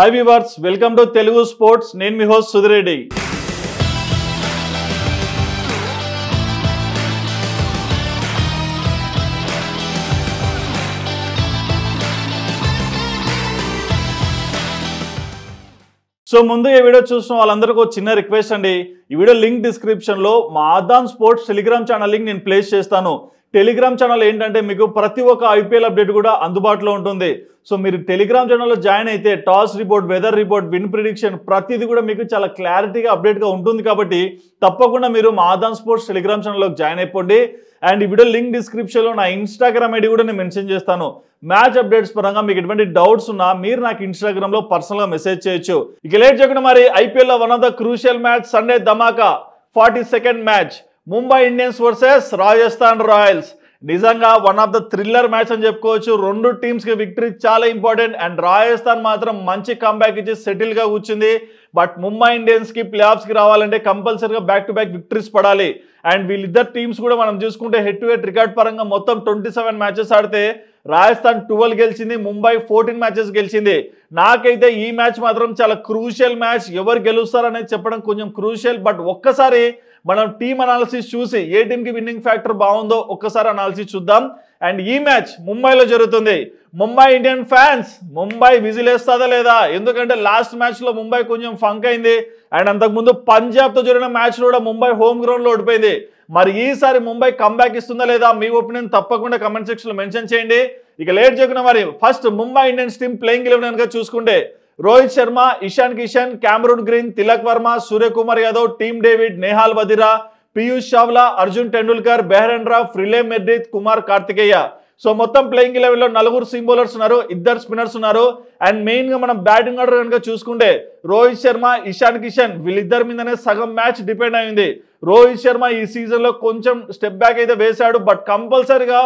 high viewers welcome to Telugu sports నేను మీ host Sudhi Reddy so ముందు ఈ వీడియో చూసిన వాళ్ళందరికీ ఒక చిన్న రిక్వెస్ట్ అండి ఈ వీడియో లింక్ డిస్క్రిప్షన్లో మా ఆదాన్ స్పోర్ట్స్ టెలిగ్రామ్ ఛానల్ లింక్ నేను ప్లేస్ చేస్తాను టెలిగ్రామ్ ఛానల్ ఏంటంటే మీకు ప్రతి ఒక్క ఐపీఎల్ అప్డేట్ కూడా అందుబాటులో ఉంటుంది సో మీరు టెలిగ్రామ్ ఛానల్లో జాయిన్ అయితే toss report weather report win prediction ప్రతిదీ కూడా మీకు చాలా క్లారిటీగా అప్డేట్గా ఉంటుంది కాబట్టి తప్పకుండా మీరు మాదాన్ స్పోర్ట్స్ టెలిగ్రామ్ ఛానల్లోకి జాయిన్ అయిపోండి అండ్ ఈ వీడియో లింక్ డిస్క్రిప్షన్లో నా ఇన్స్టాగ్రామ్ ఐడి కూడా నేను మెన్షన్ చేస్తాను మ్యాచ్ అప్డేట్స్ పరంగా మీకు ఎటువంటి డౌట్స్ ఉన్నా మీరు నాకు ఇన్స్టాగ్రామ్లో పర్సనల్గా మెసేజ్ చేయొచ్చు ఇక లేట్ చేయకుండా మరి ఐపీఎల్లో one of the crucial match Sunday ధమాకా forty second match Mumbai Indians versus Rajasthan Royals నిజంగా one of the thriller match అని చెప్పుకోవచ్చు రెండు టీమ్స్కి విక్టరీ చాలా ఇంపార్టెంట్ అండ్ రాజస్థాన్ మాత్రం మంచి కంబ్యాక్ ఇచ్చి సెటిల్గా కూర్చుంది బట్ ముంబై ఇండియన్స్కి ప్లే ఆఫ్స్కి రావాలంటే కంపల్సరీగా బ్యాక్ టు బ్యాక్ విక్టరీస్ పడాలి అండ్ వీళ్ళిద్దరు టీమ్స్ కూడా మనం చూసుకుంటే హెడ్ టు హెడ్ రికార్డ్ పరంగా మొత్తం ట్వంటీ సెవెన్ మ్యాచెస్ ఆడితే రాజస్థాన్ ట్వెల్వ్ గెలిచింది ముంబై ఫోర్టీన్ మ్యాచెస్ గెలిచింది నాకైతే ఈ మ్యాచ్ మాత్రం చాలా క్రూషియల్ మ్యాచ్ ఎవరు గెలుస్తారనేది చెప్పడం కొంచెం క్రూషియల్ బట్ ఒక్కసారి మనం టీం అనాలిసిస్ చూసి ఏ టీంకి విన్నింగ్ ఫ్యాక్టర్ బాగుందో ఒక్కసారి అనాలిసిస్ చూద్దాం అండ్ ఈ మ్యాచ్ ముంబైలో జరుగుతుంది ముంబై ఇండియన్ ఫ్యాన్స్ ముంబై వేస్తుందా లేదా ఎందుకంటే లాస్ట్ మ్యాచ్లో ముంబై కొంచెం ఫంక్ అయింది అండ్ అంతకుముందు పంజాబ్తో జరిగిన మ్యాచ్లో కూడా ముంబై హోమ్ గ్రౌండ్లో ఓడిపోయింది మరి ఈసారి ముంబై కంబ్యాక్ ఇస్తుందా లేదా మీ ఒపీనియన్ తప్పకుండా కమెంట్ సెక్షన్లో మెన్షన్ చేయండి ఇక లేట్ చెప్పిన మరి first Mumbai Indians team playing eleven కనుక చూసుకుంటే Rohit Sharma Ishan Kishan Cameron Green Tilak Varma Suryakumar Yadav Tim David Nehal Wadhera Piyush Chawla Arjun Tendulkar Behrendorff Riley Meredith Kumar Kartikeya so మొత్తం ప్లేయింగ్ లెవెల్లో నలుగురు సిమ్ బౌలర్స్ ఉన్నారు ఇద్దరు స్పిన్నర్స్ ఉన్నారు అండ్ మెయిన్గా మనం బ్యాటింగ్ ఆర్డర్ కనుక చూసుకుంటే రోహిత్ శర్మ ఇషాన్ కిషన్ వీళ్ళిద్దరి మీదనే సగం మ్యాచ్ డిపెండ్ అయింది రోహిత్ శర్మ ఈ సీజన్లో కొంచెం స్టెప్ బ్యాక్ అయితే వేశాడు బట్ కంపల్సరీగా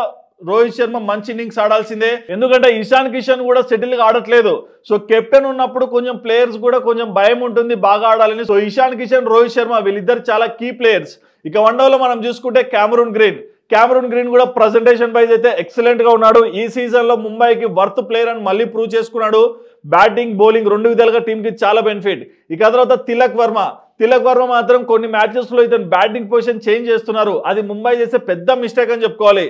రోహిత్ శర్మ మంచి ఇన్నింగ్స్ ఆడాల్సిందే ఎందుకంటే ఇషాన్ కిషన్ కూడా సెటిల్గా ఆడట్లేదు సో కెప్టెన్ ఉన్నప్పుడు కొంచెం ప్లేయర్స్ కూడా కొంచెం భయం ఉంటుంది బాగా ఆడాలని సో ఇషాన్ కిషన్ రోహిత్ శర్మ వీళ్ళిద్దరు చాలా కీ ప్లేయర్స్ ఇక వన్డేలో మనం చూసుకుంటే క్యామరూన్ గ్రీన్ క్యామరూన్ గ్రీన్ కూడా ప్రజెంటేషన్ వైజ్ అయితే ఎక్సలెంట్గా ఉన్నాడు ఈ సీజన్లో ముంబైకి వర్త్ ప్లేయర్ అని మళ్ళీ ప్రూవ్ చేసుకున్నాడు బ్యాటింగ్ బౌలింగ్ రెండు విధాలుగా టీంకి చాలా బెనిఫిట్ ఇక తర్వాత తిలక్ వర్మ తిలక్ వర్మ మాత్రం కొన్ని మ్యాచెస్లో ఇతను బ్యాటింగ్ పొజిషన్ చేంజ్ చేస్తున్నారు అది ముంబై చేసే పెద్ద మిస్టేక్ అని చెప్పుకోవాలి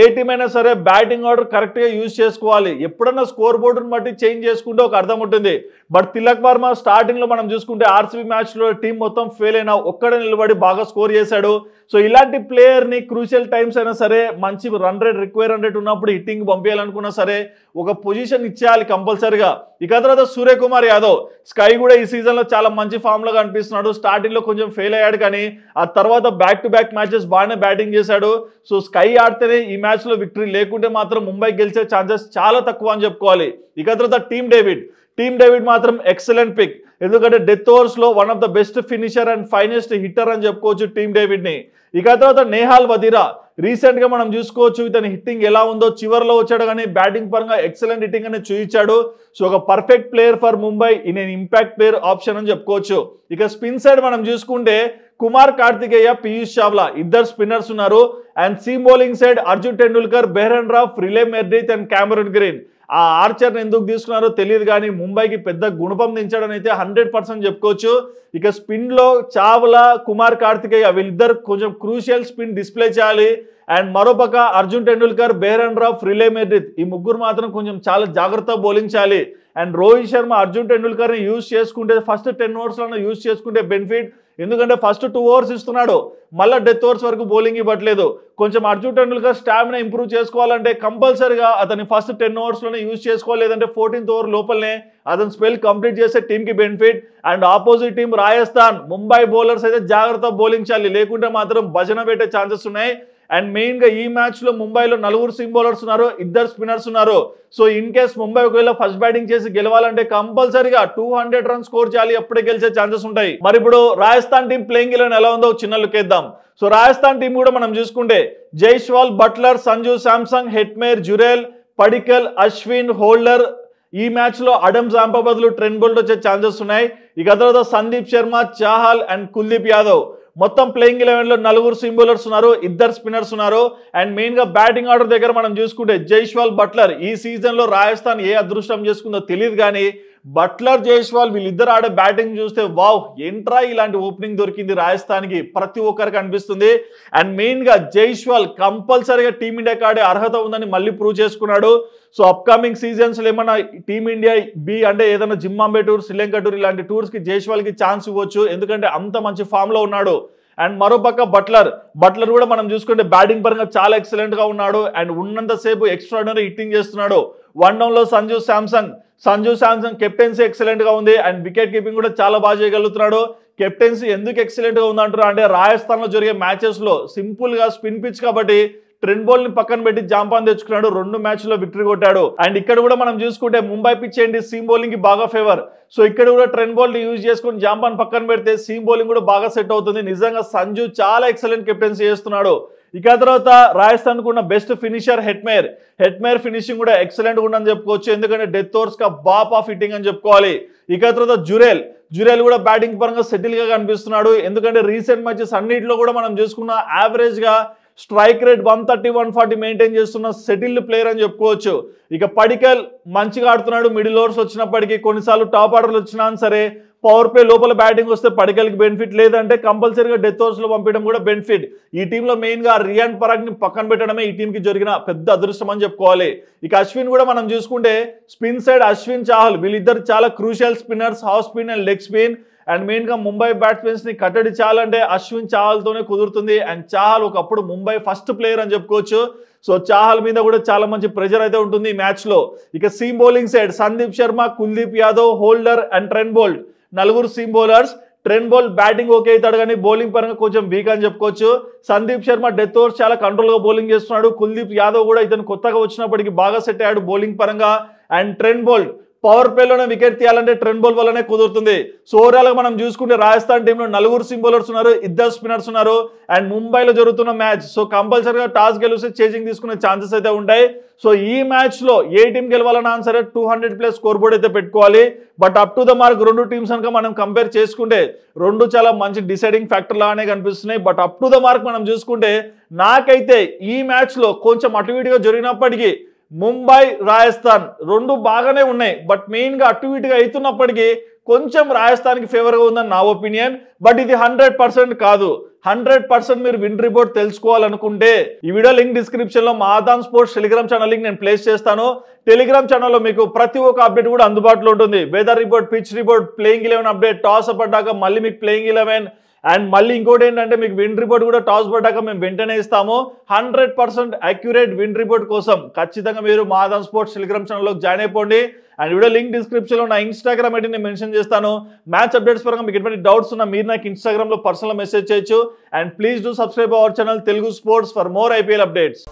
ఏ టీం అయినా సరే బ్యాటింగ్ ఆర్డర్ కరెక్ట్గా యూజ్ చేసుకోవాలి ఎప్పుడన్నా స్కోర్ బోర్డును బట్టి చేంజ్ చేసుకుంటే ఒక అర్థం ఉంటుంది బట్ తిలక్ వర్మ స్టార్టింగ్లో మనం చూసుకుంటే ఆర్సీబీ మ్యాచ్లో టీం మొత్తం ఫెయిల్ అయినా ఒక్కడ నిలబడి బాగా స్కోర్ చేశాడు సో ఇలాంటి ప్లేయర్ని క్రూషియల్ టైమ్స్ అయినా సరే మంచి రన్ రేట్ రిక్వైర్ హండ్రెడ్ ఉన్నప్పుడు హిట్టింగ్ పంపించాలనుకున్నా సరే ఒక పొజిషన్ ఇచ్చేయాలి కంపల్సరీగా ఇక తర్వాత సూర్యకుమార్ యాదవ్ స్కై కూడా ఈ సీజన్లో చాలా మంచి ఫామ్లో కనిపిస్తున్నాడు స్టార్టింగ్లో కొంచెం ఫెయిల్ అయ్యాడు కానీ ఆ తర్వాత బ్యాక్ టు బ్యాక్ మ్యాచెస్ బాగానే బ్యాటింగ్ చేశాడు సో స్కై ఆడితేనే ఈ మ్యాచ్లో విక్టరీ లేకుంటే మాత్రం ముంబై గెలిచే ఛాన్సెస్ చాలా తక్కువ అని చెప్పుకోవాలి ఇక తర్వాత టీమ్ డేవిడ్ టీమ్ డేవిడ్ మాత్రం ఎక్సలెంట్ పిక్ ఎందుకంటే డెత్ ఓవర్స్లో one of the best finisher and finest hitter అని చెప్పుకోవచ్చు టీమ్ డేవిడ్ని ఇక తర్వాత నేహాల్ వదిరా రీసెంట్గా మనం చూసుకోవచ్చు ఇతని హిట్టింగ్ ఎలా ఉందో చివరిలో వచ్చాడు కానీ బ్యాటింగ్ పరంగా ఎక్సలెంట్ హిట్టింగ్ అనేది చూపించాడు సో ఒక పర్ఫెక్ట్ ప్లేయర్ ఫర్ ముంబై ఈ ఇంపాక్ట్ ప్లేయర్ ఆప్షన్ అని చెప్పుకోవచ్చు ఇక స్పిన్ సైడ్ మనం చూసుకుంటే కుమార్ కార్తికేయ పీయూష్ చావ్లా ఇద్దరు స్పిన్నర్స్ ఉన్నారు and seam bowling side Arjun Tendulkar Behrendorff Riley Meredith and Cameron Green ఆ ఆర్చర్ని ఎందుకు తీసుకున్నారో తెలియదు కానీ ముంబైకి పెద్ద గుణపం దించడం అయితే హండ్రెడ్ పర్సెంట్ చెప్పుకోవచ్చు ఇక స్పిన్లో చావ్లా కుమార్ కార్తికేయ వీళ్ళిద్దరు కొంచెం క్రూషియల్ స్పిన్ డిస్ప్లే చేయాలి అండ్ మరోపక్క Arjun Tendulkar Behrendorff Riley Meredith ఈ ముగ్గురు మాత్రం కొంచెం చాలా జాగ్రత్త బోలించాలి అండ్ రోహిత్ శర్మ అర్జున్ టెండూల్కర్ని యూజ్ చేసుకుంటే ఫస్ట్ టెన్ ఓవర్స్లో యూజ్ చేసుకుంటే బెనిఫిట్ ఎందుకంటే ఫస్ట్ టూ ఓవర్స్ ఇస్తున్నాడు మళ్ళీ డెత్ ఓవర్స్ వరకు బౌలింగ్ ఇవ్వట్లేదు కొంచెం అర్జున్ టెండూల్కర్ స్టామినా ఇంప్రూవ్ చేసుకోవాలంటే కంపల్సరిగా అతని ఫస్ట్ టెన్ ఓవర్స్లోనే యూజ్ చేసుకోలేదంటే ఫోర్టీన్త్ ఓవర్ లోపలనే అతని స్పెల్ కంప్లీట్ చేసే టీంకి benefit and opposite team Rajasthan Mumbai bowlers అయితే జాగ్రత్త బౌలింగ్ చేయాలి లేకుంటే మాత్రం భజన పెట్టే ఛాన్సెస్ ఉన్నాయి అండ్ మెయిన్గా ఈ మ్యాచ్లో ముంబైలో నలుగురు సిమ్ బౌలర్స్ ఉన్నారు ఇద్దరు స్పిన్నర్స్ ఉన్నారు సో ఇన్ కేస్ ముంబై ఒకవేళ ఫస్ట్ బ్యాటింగ్ చేసి గెలవాలంటే కంపల్సరీగా టూ హండ్రెడ్ రన్స్ స్కోర్ చేయాలి అప్పుడే గెలిచే ఛాన్సెస్ ఉంటాయి మరి ఇప్పుడు రాజస్థాన్ టీం ప్లేయింగ్ ఇలెవన్ ఎలా ఉందో చిన్న లుక్ వేద్దాం సో రాజస్థాన్ టీం కూడా మనం చూసుకుంటే Jaiswal Buttler Sanju Samson Hetmyer Jurel Padikkal Ashwin Holder ఈ మ్యాచ్లో అడమ్ జాంపా బదులు ట్రెండ్ బోల్డ్ వచ్చే ఛాన్సెస్ ఉన్నాయి ఇక తర్వాత సందీప్ శర్మ చాహల్ అండ్ కుల్దీప్ యాదవ్ మొత్తం ప్లేయింగ్ ఎలెవెన్లో నలుగురు సిమ్ బౌలర్స్ ఉన్నారు ఇద్దరు స్పిన్నర్స్ ఉన్నారు అండ్ మెయిన్గా బ్యాటింగ్ ఆర్డర్ దగ్గర మనం చూసుకుంటే జైష్వాల్ బట్లర్ ఈ సీజన్లో రాజస్థాన్ ఏ అదృష్టం చేసుకుందో తెలియదు కానీ బట్లర్ జైస్వాల్ వీళ్ళిద్దరు ఆడే బ్యాటింగ్ చూస్తే వావ్ ఎంట్రా ఇలాంటి ఓపెనింగ్ దొరికింది రాజస్థాన్కి ప్రతి ఒక్కరికి అనిపిస్తుంది అండ్ మెయిన్గా జైస్వాల్ కంపల్సరీగా టీమిండియా కాడే అర్హత ఉందని మళ్ళీ ప్రూవ్ చేసుకున్నాడు సో అప్కమింగ్ సీజన్స్లో ఏమైనా టీమిండియా బి అంటే ఏదైనా జిమ్మాంబే టూర్ శ్రీలంక టూర్ ఇలాంటి టూర్స్కి జైస్వాల్కి ఛాన్స్ ఇవ్వచ్చు ఎందుకంటే అంత మంచి ఫామ్లో ఉన్నాడు అండ్ మరో పక్క బట్లర్ బట్లర్ కూడా మనం చూసుకుంటే బ్యాటింగ్ పరంగా చాలా ఎక్సలెంట్గా ఉన్నాడు అండ్ ఉన్నంతసేపు ఎక్స్ట్రాడనరీ హిట్టింగ్ చేస్తున్నాడు వన్ డౌన్లో సంజు శాంసంగ్ సంజు శాంసంగ్ కెప్టెన్సీ ఎక్సలెంట్గా ఉంది అండ్ వికెట్ కీపింగ్ కూడా చాలా బాగా చేయగలుగుతున్నాడు కెప్టెన్సీ ఎందుకు ఎక్సలెంట్గా ఉందంటారు అంటే లో జరిగే మ్యాచెస్లో సింపుల్గా స్పిన్ పిచ్ కాబట్టి ట్రెండ్ బోల్ ని పక్కన పెట్టి జాంపాన్ తెచ్చుకున్నాడు రెండు మ్యాచ్లో విక్టరీ కొట్టాడు అండ్ ఇక్కడ కూడా మనం చూసుకుంటే ముంబై పిచ్ ఏంటి సీమ్ బౌలింగ్ కి బాగా ఫేవర్ సో ఇక్కడ కూడా ట్రెండ్ బోల్ ని యూజ్ చేసుకుని జాంపాన్ పక్కన పెడితే సీమ్ బౌలింగ్ కూడా బాగా సెట్ అవుతుంది నిజంగా సంజు చాలా ఎక్సలెంట్ కెప్టెన్సీ చేస్తున్నాడు ఇక తర్వాత రాజస్థాన్ ఉన్న best finisher Hetmyer Hetmyer finishing కూడా ఎక్సలెంట్ ఉందని చెప్పుకోవచ్చు ఎందుకంటే డెత్ ఓవర్స్ కా బాప్ ఆఫ్ హిట్టింగ్ అని చెప్పుకోవాలి ఇక తర్వాత జురేల్ జురేల్ కూడా బ్యాటింగ్ పరంగా సెటిల్ గా కనిపిస్తున్నాడు ఎందుకంటే రీసెంట్ మ్యాచెస్ అన్నింటిలో కూడా మనం చూసుకున్న యావరేజ్ గా strike rate one thirty one forty maintain చేస్తున్న సెటిల్డ్ ప్లేయర్ అని చెప్పుకోవచ్చు ఇక పడికల్ మంచిగా ఆడుతున్నాడు మిడిల్ ఓవర్స్ వచ్చినప్పటికీ కొన్నిసార్లు టాప్ ఆర్డర్లు వచ్చినా సరే పవర్ ప్లే లోపల బ్యాటింగ్ వస్తే పడికల్కి బెనిఫిట్ లేదంటే కంపల్సరీగా డెత్ ఓవర్స్లో పంపించడం కూడా బెనిఫిట్ ఈ టీంలో మెయిన్గా రియాన్ పరాగ్ని పక్కన పెట్టడమే ఈ టీంకి జరిగిన పెద్ద అదృష్టం అని చెప్పుకోవాలి ఇక అశ్విన్ కూడా మనం చూసుకుంటే స్పిన్ సైడ్ అశ్విన్ చాహల్ వీళ్ళిద్దరు చాలా crucial spinners off spin and leg spin and మెయిన్గా ముంబై బ్యాట్స్మెన్స్ని కట్టడి చాలంటే అశ్విన్ చాహల్తోనే కుదురుతుంది అండ్ చాహల్ ఒకప్పుడు ముంబై ఫస్ట్ ప్లేయర్ అని చెప్పుకోవచ్చు సో చాహల్ మీద కూడా చాలా మంచి ప్రెజర్ అయితే ఉంటుంది ఈ మ్యాచ్లో ఇక seam bowling side Sandeep Sharma Kuldeep Yadav Holder and Trent Boult నలుగురు seam bowlers Trent Boult batting okay అవుతాడు కానీ బౌలింగ్ పరంగా కొంచెం వీక్ అని చెప్పుకోవచ్చు సందీప్ శర్మ డెత్ ఓవర్స్ చాలా కంట్రోల్గా బౌలింగ్ చేస్తున్నాడు కుల్దీప్ యాదవ్ కూడా ఇతను కొత్తగా వచ్చినప్పటికీ బాగా సెట్ అయ్యాడు బౌలింగ్ పరంగా అండ్ ట్రెండ్ బోల్డ్ పవర్ ప్లేలోనే వికెట్ తీయాలంటే ట్రెండ్ బోల్ వల్లనే కుదురుతుంది సో ఓవరాల్గా మనం చూసుకుంటే రాజస్థాన్ టీంలో నలుగురు సిమ్ బౌలర్స్ ఉన్నారు ఇద్దరు స్పిన్నర్స్ ఉన్నారు అండ్ ముంబైలో జరుగుతున్న మ్యాచ్ సో కంపల్సరీగా టాస్ గెలిస్తే చేజింగ్ తీసుకునే ఛాన్సెస్ అయితే ఉంటాయి సో ఈ మ్యాచ్లో ఏ టీం గెలవాలన్నా సరే two hundred plus scoreboard అయితే పెట్టుకోవాలి but up to the mark రెండు టీమ్స్ కనుక మనం కంపేర్ చేసుకుంటే రెండు చాలా మంచి డిసైడింగ్ ఫ్యాక్టర్ లాగానే కనిపిస్తున్నాయి but up to the mark మనం చూసుకుంటే నాకైతే ఈ మ్యాచ్లో కొంచెం అటు ఇటుగా జరిగినప్పటికీ ముంబై రాజస్థాన్ రెండు బాగానే ఉన్నాయి బట్ మెయిన్గా అటు ఇటుగా అవుతున్నప్పటికీ కొంచెం రాజస్థాన్కి ఫేవర్గా ఉందని నా ఒపీనియన్ బట్ ఇది హండ్రెడ్ పర్సెంట్ కాదు హండ్రెడ్ పర్సెంట్ మీరు విన్ రిపోర్ట్ తెలుసుకోవాలనుకుంటే ఈ వీడియో లింక్ డిస్క్రిప్షన్లో లో మాదాన్ స్పోర్ట్స్ టెలిగ్రామ్ ఛానల్ లింక్ నేను ప్లేస్ చేస్తాను టెలిగ్రామ్ ఛానల్లో మీకు ప్రతి ఒక్క అప్డేట్ కూడా అందుబాటులో ఉంటుంది weather report pitch report playing eleven update toss అప్ అడ్డాక మళ్ళీ మీకు ప్లేయింగ్ ఇలెవెన్ అండ్ మళ్ళీ ఇంకోటి ఏంటంటే మీకు విన్ రిపోర్ట్ కూడా టాస్ పడ్డాక మేము వెంటనే ఇస్తాము hundred percent accurate win report కోసం ఖచ్చితంగా మీరు మాధవ్ స్పోర్ట్స్ టెలిగ్రామ్ ఛానల్లోకి జాయిన్ అయిపోండి అండ్ వీడియో లింక్ డిస్క్రిప్షన్లో నా ఇన్స్టాగ్రామ్ ఐడి నేను మెన్షన్ చేస్తాను మ్యాచ్ అప్డేట్స్ పరంగా మీకు ఎటువంటి డౌట్స్ ఉన్నా మీరు నాకు ఇన్స్టాగ్రామ్లో పర్సనల్ మెసేజ్ చేయొచ్చు and please do subscribe our channel Telugu sports for more IPL updates